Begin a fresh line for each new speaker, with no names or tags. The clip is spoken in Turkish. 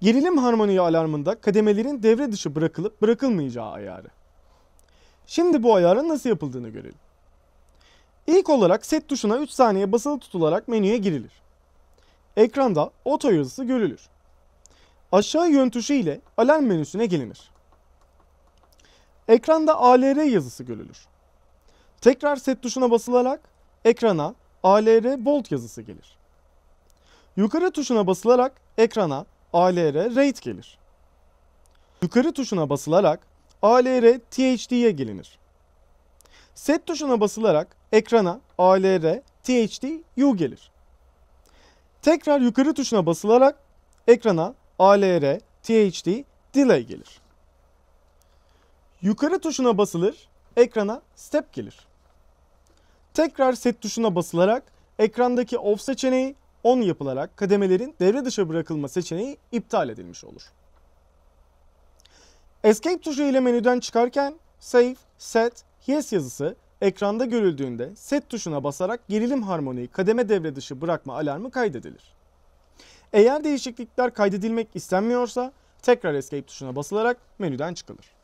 Gerilim harmoniği alarmında kademelerin devre dışı bırakılıp bırakılmayacağı ayarı. Şimdi bu ayarın nasıl yapıldığını görelim. İlk olarak set tuşuna 3 saniye basılı tutularak menüye girilir. Ekranda oto yazısı görülür. Aşağı yön tuşu ile alarm menüsüne gelinir. Ekranda ALR yazısı görülür. Tekrar set tuşuna basılarak ekrana ALR bolt yazısı gelir. Yukarı tuşuna basılarak ekrana ALR rate gelir. Yukarı tuşuna basılarak ALR THD'ye gelinir. Set tuşuna basılarak ekrana ALR THD U gelir. Tekrar yukarı tuşuna basılarak ekrana ALR THD Delay gelir. Yukarı tuşuna basılır, ekrana Step gelir. Tekrar set tuşuna basılarak ekrandaki off seçeneği 10 yapılarak kademelerin devre dışı bırakılma seçeneği iptal edilmiş olur. Escape tuşu ile menüden çıkarken Save, Set, Yes yazısı ekranda görüldüğünde Set tuşuna basarak gerilim harmoniyi kademe devre dışı bırakma alarmı kaydedilir. Eğer değişiklikler kaydedilmek istenmiyorsa tekrar Escape tuşuna basılarak menüden çıkılır.